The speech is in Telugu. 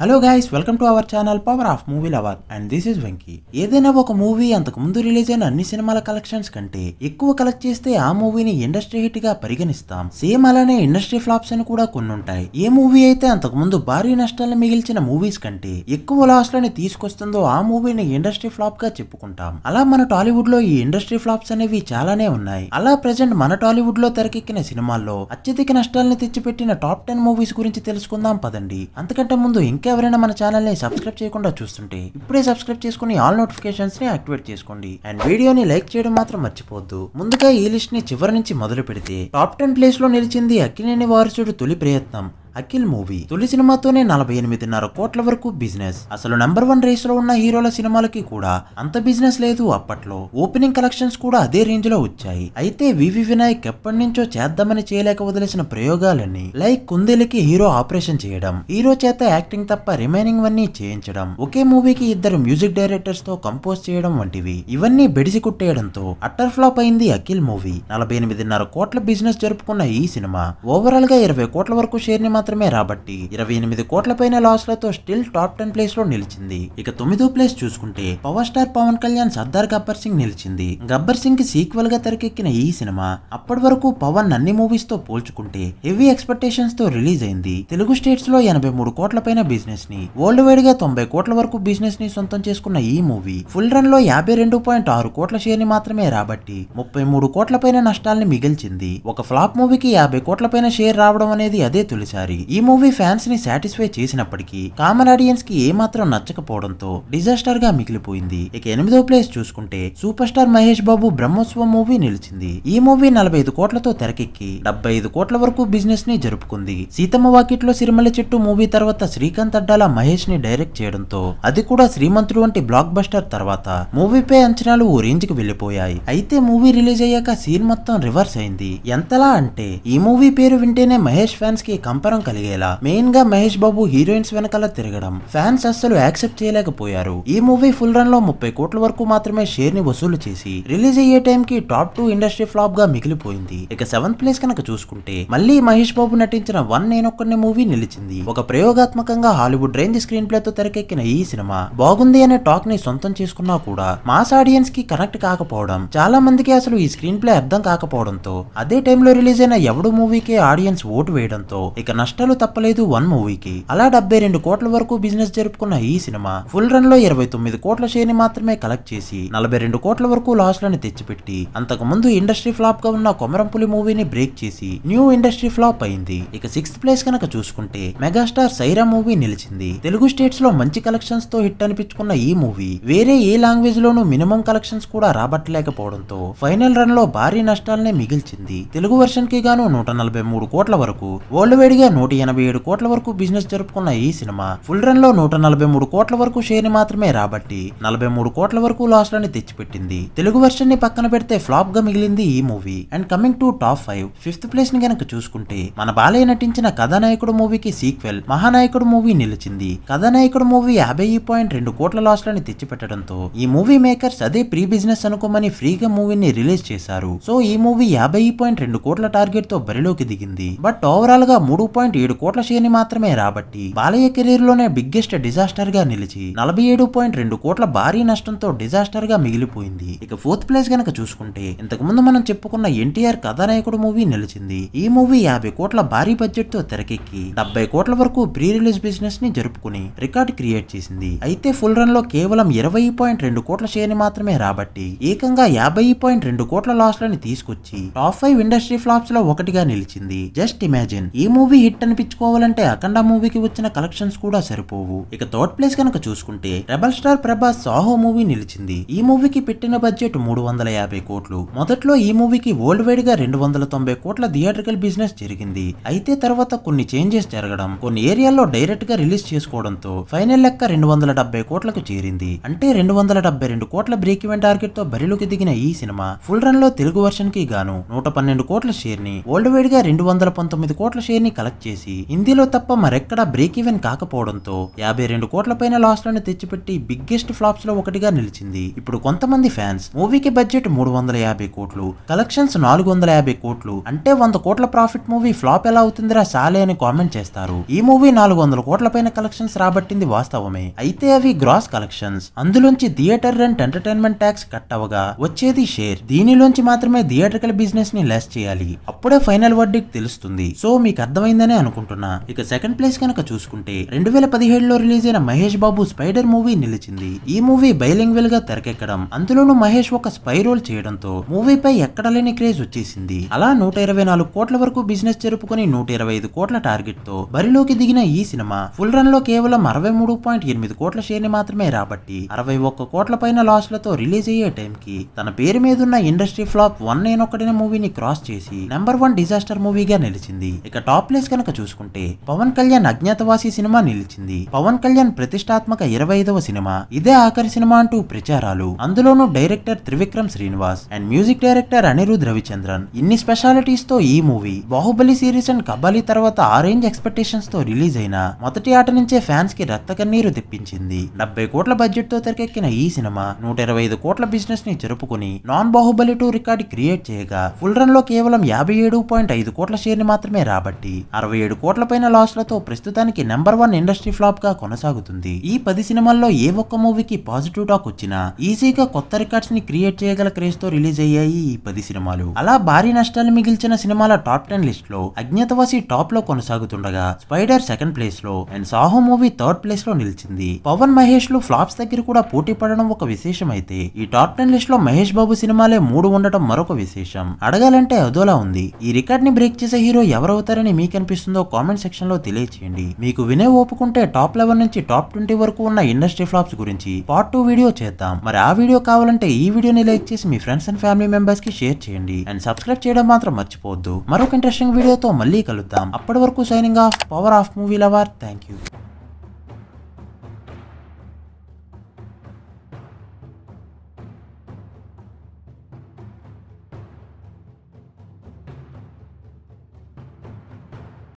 hello guys welcome to our channel power of movie lover and this is Venky ఏదైనా ఒక మూవీ అంతకు ముందు రిలీజ్ అయిన అన్ని సినిమాల కలెక్షన్స్ కంటే ఎక్కువ కలెక్ట్ చేస్తే ఆ మూవీని ఇండస్ట్రీ హిట్ గా పరిగణిస్తాం సేమ్ అలానే ఇండస్ట్రీ ఫ్లాప్స్ అని కూడా కొన్ని ఉంటాయి ఏ మూవీ అయితే అంతకు ముందు భారీ నష్టాలను మిగిల్చిన మూవీస్ కంటే ఎక్కువ లాస్ లని తీసుకొస్తుందో ఆ మూవీని ఇండస్ట్రీ ఫ్లాప్ గా చెప్పుకుంటాం అలా మన టాలీవుడ్ లో ఈ ఇండస్ట్రీ ఫ్లాప్స్ అనేవి చాలానే ఉన్నాయి అలా ప్రెసెంట్ మన టాలీవుడ్ లో తెరకెక్కిన సినిమాల్లో అత్యధిక నష్టాలను తెచ్చిపెట్టిన టాప్ టెన్ మూవీస్ గురించి తెలుసుకుందాం పదండి అంతకంటే ముందు ఇంకా ఎవరైనా మన ఛానల్ని సబ్స్క్రైబ్ చేయకుండా చూస్తుంటే ఇప్పుడే సబ్స్క్రైబ్ చేసుకుని ఆల్ నోటిఫికేషన్స్ ని యాక్టివేట్ చేసుకోండి అండ్ వీడియోని లైక్ చేయడం మాత్రం మర్చిపోద్దు ముందుగా ఈ లిస్ట్ ని చివరి నుంచి మొదలు పెడితే టాప్ టెన్ లో నిలిచింది అక్కినేని వారసుడు తొలి ప్రయత్నం అఖిల్ మూవీ తొలి సినిమాతోనే నలభై ఎనిమిదిన్నర కోట్ల వరకు బిజినెస్ అసలు నెంబర్ వన్ రేస్ లో ఉన్న హీరోల సినిమాలకి కూడా అంత బిజినెస్ లేదు అప్పట్లో ఓపెనింగ్ కలెక్షన్స్ కూడా అదే రేంజ్ లో వచ్చాయి అయితే వివి వినాయక్ ఎప్పటి నుంచో చేద్దామని చేయలేక వదిలేసిన ప్రయోగాలని లైక్ కుందేలికి హీరో ఆపరేషన్ చేయడం హీరో చేత యాక్టింగ్ తప్ప రిమైనింగ్ వన్నీ చేయించడం ఒకే మూవీకి ఇద్దరు మ్యూజిక్ డైరెక్టర్స్ తో కంపోజ్ చేయడం వంటివి ఇవన్నీ బెడిసి కుట్టేయడంతో అట్టర్ ఫ్లాప్ అయింది అఖిల్ మూవీ నలభై ఎనిమిదిన్నర కోట్ల బిజినెస్ జరుపుకున్న ఈ సినిమా ఓవరాల్ గా ఇరవై కోట్ల వరకు షేర్ ని మాత్రం మాత్రమే రాబట్టి ఇరవై ఎనిమిది కోట్ల పైన లాస్లతో స్టిల్ టాప్ టెన్ ప్లేస్ లో నిలిచింది ఇక తొమ్మిదో ప్లేస్ చూసుకుంటే పవర్ స్టార్ పవన్ కళ్యాణ్ సర్దార్ గబ్బర్ సింగ్ నిలిచింది గబ్బర్ సింగ్ కి సీక్వెల్ గా తెరకెక్కిన ఈ సినిమా అప్పటి వరకు పవన్ అన్ని మూవీస్ తో పోల్చుకుంటే హెవీ ఎక్స్పెక్టేషన్స్ తో రిలీజ్ అయింది తెలుగు స్టేట్స్ లో ఎనభై మూడు కోట్ల పైన బిజినెస్ ని వరల్డ్ వైడ్ గా తొంభై కోట్ల వరకు బిజినెస్ ని సొంతం చేసుకున్న ఈ మూవీ ఫుల్ రన్ లో యాభై రెండు పాయింట్ ఆరు కోట్ల షేర్ ని మాత్రమే రాబట్టి ముప్పై మూడు కోట్ల పైన నష్టాల్ని మిగిల్చింది ఒక ఫ్లాప్ మూవీకి యాభై కోట్ల పైన షేర్ రావడం అనేది అదే తొలిసారి మరి ఈ మూవీ ఫ్యాన్స్ ని సాటిస్ఫై చేసినప్పటికీ కామన్ ఆడియన్స్ కి ఏమాత్రం నచ్చకపోవడంతో డిజాస్టర్ గా మిగిలిపోయింది ఇక ఎనిమిదో ప్లేస్ చూసుకుంటే super star Mahesh Babu Brahmotsavam movie నిలిచింది ఈ మూవీ నలభై ఐదు కోట్లతో తెరకెక్కి డెబ్బై ఐదు కోట్ల వరకు బిజినెస్ ని జరుపుకుంది సీతమ్మ వాకిట్లో సిరిమల్లి చెట్టు మూవీ తర్వాత శ్రీకాంత్ అడ్డాల మహేష్ ని డైరెక్ట్ చేయడంతో అది కూడా శ్రీమంతుడు వంటి బ్లాక్ బస్టర్ తర్వాత మూవీపై అంచనాలు ఓ రేంజ్ కి వెళ్లిపోయాయి అయితే మూవీ రిలీజ్ అయ్యాక సీన్ మొత్తం రివర్స్ అయింది ఎంతలా అంటే ఈ మూవీ పేరు వింటేనే మహేష్ ఫ్యాన్స్ కి కంపరం కలిగేలా మెయిన్ గా మహేష్ బాబు హీరోయిన్స్ వెనకాల తిరగడం ఫ్యాన్స్ అస్సలు యాక్సెప్ట్ చేయలేకపోయారు ఈ మూవీ ఫుల్ రన్ లో ముప్పై కోట్ల వరకు మాత్రమే షేర్ ని వసూలు చేసి రిలీజ్ అయ్యే టైం కి టాప్ టూ ఇండస్ట్రీ ఫ్లాప్ గా మిగిలిపోయింది ఇక సెవెంత్ ప్లేస్ కనుక చూసుకుంటే మళ్ళీ మహేష్ బాబు నటించిన వన్ నేనొక్కడి మూవీ నిలిచింది ఒక ప్రయోగాత్మకంగా హాలీవుడ్ రేంజ్ స్క్రీన్ ప్లే తో తెరకెక్కిన ఈ సినిమా బాగుంది అనే టాక్ ని సొంతం చేసుకున్నా కూడా మాస్ ఆడియన్స్ కి కనెక్ట్ కాకపోవడం చాలా మందికి అసలు ఈ స్క్రీన్ ప్లే అర్థం కాకపోవడంతో అదే టైంలో రిలీజ్ అయిన ఎవడు మూవీకి ఆడియన్స్ ఓటు వేయడంతో ఇక నష్టం నష్టాలు తప్పలేదు వన్ మూవీకి అలా డెబ్బై రెండు కోట్ల వరకు బిజినెస్ జరుపుకున్న ఈ సినిమా ఫుల్ రన్ లో ఇరవై తొమ్మిది కోట్ల షేర్ ని మాత్రమే కలెక్ట్ చేసి నలభై రెండు కోట్ల వరకు లను తెచ్చిపెట్టి అంతకు ముందు ఇండస్ట్రీ ఫ్లాప్ గా ఉన్న కొమరంపులి మూవీని బ్రేక్ చేసి న్యూ ఇండస్ట్రీ ఫ్లాప్ అయింది ఇక సిక్స్త్ ప్లేస్ కనుక చూసుకుంటే మెగాస్టార్ సైరా మూవీ నిలిచింది తెలుగు స్టేట్స్ లో మంచి కలెక్షన్స్ తో హిట్ అనిపించుకున్న ఈ మూవీ వేరే ఏ లాంగ్వేజ్ లోనూ మినిమం కలెక్షన్స్ కూడా రాబట్టలేకపోవడంతో ఫైనల్ రన్ లో భారీ నష్టాలనే మిగిల్చింది తెలుగు వర్షన్ కి గాను నూట నలభై మూడు కోట్ల వరకు వరల్డ్ వైడ్ గా నూట ఎనభై ఏడు కోట్ల వరకు బిజినెస్ జరుపుకున్న ఈ సినిమా ఫుల్ రన్ లో నూట నలభై మూడు కోట్ల వరకు షేర్ మాత్రమే రాబట్టి నలభై మూడు కోట్ల వరకు లాస్ లని తెచ్చిపెట్టింది తెలుగు వర్షన్ ని పక్కన పెడితే ఫ్లాప్ గా మిగిలింది ఈ movie and coming to top five fifth place ని గనక చూసుకుంటే మన బాలయ్య నటించిన కథానాయకుడు మూవీకి సీక్వెల్ మహానాయకుడు మూవీ నిలిచింది కథానాయకుడు మూవీ యాభై పాయింట్ రెండు కోట్ల లాస్ లని తెచ్చిపెట్టడంతో ఈ మూవీ మేకర్స్ అదే ప్రీ బిజినెస్ అనుకోమని ఫ్రీగా మూవీని రిలీజ్ చేశారు సో ఈ మూవీ యాభై పాయింట్ రెండు కోట్ల టార్గెట్ తో బరిలోకి దిగింది బట్ ఓవరాల్ గా మూడు పాయింట్ పాయింట్ ఏడు కోట్ల షేర్ని మాత్రమే రాబట్టి బాలయ్య కెరీర్ లోనే బిగ్గెస్ట్ డిజాస్టర్ గా నిలిచి నలభై ఏడు పాయింట్ రెండు కోట్ల భారీ నష్టంతో డిజాస్టర్ గా మిగిలిపోయింది ఇక ఫోర్త్ ప్లేస్ గనక చూసుకుంటే ఇంతకు ముందు మనం చెప్పుకున్న ఎన్టీఆర్ కథానాయకుడు మూవీ నిలిచింది ఈ మూవీ యాభై కోట్ల భారీ బడ్జెట్ తో తెరకెక్కి డెబ్బై కోట్ల వరకు ప్రీ రిలీజ్ బిజినెస్ ని జరుపుకుని రికార్డ్ క్రియేట్ చేసింది అయితే ఫుల్ రన్ లో కేవలం ఇరవై పాయింట్ రెండు కోట్ల షేర్ని మాత్రమే రాబట్టి ఏకంగా యాభై పాయింట్ రెండు కోట్ల లాస్ లని తీసుకొచ్చి టాప్ ఫైవ్ ఇండస్ట్రీ ఫ్లాప్స్ లో ఒకటిగా నిలిచింది జస్ట్ ఇమాజిన్ ఈ మూవీ హిట్ హిట్ అనిపించుకోవాలంటే అఖండ మూవీకి వచ్చిన కలెక్షన్స్ కూడా సరిపోవు ఇక థర్డ్ ప్లేస్ కనుక చూసుకుంటే rebel star Prabhas Saaho movie నిలిచింది ఈ మూవీకి పెట్టిన బడ్జెట్ మూడు వందల యాభై కోట్లు మొదట్లో ఈ మూవీకి వరల్డ్ వైడ్ గా రెండు వందల తొంభై కోట్ల థియేటర్కల్ బిజినెస్ జరిగింది అయితే తర్వాత కొన్ని చేంజెస్ జరగడం కొన్ని ఏరియాల్లో డైరెక్ట్ గా రిలీజ్ చేసుకోవడంతో ఫైనల్ లెక్క రెండు వందల డెబ్బై కోట్లకు చేరింది అంటే రెండు వందల డెబ్బై రెండు కోట్ల బ్రేక్ ఈవెన్ టార్గెట్ తో బరిలోకి దిగిన ఈ సినిమా ఫుల్ రన్ లో తెలుగు వర్షన్ కి గాను నూట పన్నెండు కోట్ల షేర్ ని వరల్డ్ వైడ్ గా రెండు వందల పంతొమ్మిది కోట్ల షేర్ ని కలెక్ట్ చేసి హిందీలో తప్ప మరెక్కడా బ్రేక్ ఈవెన్ కాకపోవడంతో యాభై రెండు కోట్ల పైన లను తెచ్చిపెట్టి బిగ్గెస్ట్ ఫ్లాప్స్ లో ఒకటిగా నిలిచింది ఇప్పుడు కొంతమంది ఫ్యాన్స్ మూవీకి బడ్జెట్ మూడు వందల యాభై కోట్లు కలెక్షన్స్ నాలుగు వందల యాభై కోట్లు అంటే వంద కోట్ల ప్రాఫిట్ మూవీ ఫ్లాప్ ఎలా అవుతుందిరా సాలే అని కామెంట్ చేస్తారు ఈ మూవీ నాలుగు వందల కోట్ల పైన కలెక్షన్స్ రాబట్టింది వాస్తవమే అయితే అవి గ్రాస్ కలెక్షన్స్ అందులోంచి theatre rent entertainment tax cut అవగా వచ్చేది షేర్ దీనిలోంచి మాత్రమే థియేటర్కల్ బిజినెస్ ని లెస్ చేయాలి అప్పుడే ఫైనల్ వడ్డీకి తెలుస్తుంది సో మీకు అర్థమైందనే అనుకుంటున్నా ఇక సెకండ్ ప్లేస్ కనుక చూసుకుంటే రెండు వేల పదిహేడులో రిలీజ్ అయిన మహేష్ బాబు స్పైడర్ మూవీ నిలిచింది ఈ మూవీ బైలింగ్ వెల్ గా తెరకెక్కడం అందులోనూ మహేష్ ఒక స్పై రోల్ చేయడంతో మూవీపై లేని క్రేజ్ వచ్చేసింది అలా నూట ఇరవై నాలుగు కోట్ల వరకు బిజినెస్ జరుపుకుని నూట ఇరవై ఐదు కోట్ల టార్గెట్ తో బరిలోకి దిగిన ఈ సినిమా ఫుల్ రన్ లో కేవలం అరవై మూడు పాయింట్ ఎనిమిది కోట్ల ని మాత్రమే రాబట్టి అరవై ఒక్క కోట్ల పైన లతో రిలీజ్ అయ్యే టైంకి తన పేరు మీద ఉన్న ఇండస్ట్రీ ఫ్లాప్ వన్ నేను ఒకటిన మూవీని క్రాస్ చేసి నెంబర్ వన్ డిజాస్టర్ మూవీగా నిలిచింది ఇక టాప్ ప్లేస్ కనుక గనక చూసుకుంటే పవన్ కళ్యాణ్ అజ్ఞాతవాసి సినిమా నిలిచింది పవన్ కళ్యాణ్ ప్రతిష్టాత్మక ఇరవై ఐదవ సినిమా ఇదే ఆఖరి సినిమా అంటూ ప్రచారాలు అందులోనూ director Trivikram Srinivas and music director Anirudh Ravichander ఇన్ని స్పెషాలిటీస్ తో ఈ movie Baahubali series and Kabali తర్వాత ఆ రేంజ్ ఎక్స్పెక్టేషన్స్ తో రిలీజ్ అయిన మొదటి ఆట నుంచే ఫ్యాన్స్ కి రక్త కన్నీరు తెప్పించింది డెబ్బై కోట్ల బడ్జెట్ తో తెరకెక్కిన ఈ సినిమా నూట ఇరవై ఐదు కోట్ల బిజినెస్ ని జరుపుకుని non Baahubali two record create చేయగా ఫుల్ రన్ లో కేవలం యాభై ఏడు పాయింట్ ఐదు కోట్ల షేర్ ని మాత్రమే రాబట్టి అరవై ఇరవై ఏడు కోట్లపైన లాస్లతో ప్రస్తుతానికి నెంబర్ వన్ ఇండస్ట్రీ ఫ్లాప్ గా కొనసాగుతుంది ఈ పది సినిమాల్లో ఏ ఒక్క మూవీకి పాజిటివ్ టాక్ వచ్చినా ఈజీగా కొత్త రికార్డ్స్ ని క్రియేట్ చేయగల క్రేజ్ తో రిలీజ్ అయ్యాయి ఈ పది సినిమాలు అలా భారీ నష్టాలు మిగిల్చిన సినిమాల టాప్ టెన్ లిస్ట్ లో అజ్ఞాతవాసి టాప్ లో కొనసాగుతుండగా స్పైడర్ సెకండ్ ప్లేస్ లో and Saaho movie third place లో నిలిచింది పవన్ మహేష్ లు ఫ్లాప్స్ దగ్గర కూడా పోటీ పడడం ఒక విశేషం అయితే ఈ టాప్ టెన్ లిస్ట్ లో మహేష్ బాబు సినిమాలే మూడు ఉండటం మరొక విశేషం అడగాలంటే అదోలా ఉంది ఈ రికార్డ్ ని బ్రేక్ చేసే హీరో ఎవరవుతారని మీకనిపిస్తుంది అనిపిస్తుందో కామెంట్ సెక్షన్లో తెలియచేయండి మీకు వినే ఓపుకుంటే టాప్ లెవెల్ నుంచి టాప్ ట్వంటీ వరకు ఉన్న ఇండస్ట్రీ ఫ్లాప్స్ గురించి పార్ట్ టూ వీడియో చేద్దాం మరి ఆ వీడియో కావాలంటే ఈ వీడియోని లైక్ చేసి మీ ఫ్రెండ్స్ అండ్ ఫ్యామిలీ మెంబర్స్ కి షేర్ చేయండి అండ్ సబ్స్క్రైబ్ చేయడం మాత్రం మర్చిపోవద్దు మరొక ఇంట్రెస్టింగ్ వీడియోతో మళ్ళీ కలుద్దాం అప్పటి వరకు signing off power of movie lover thank you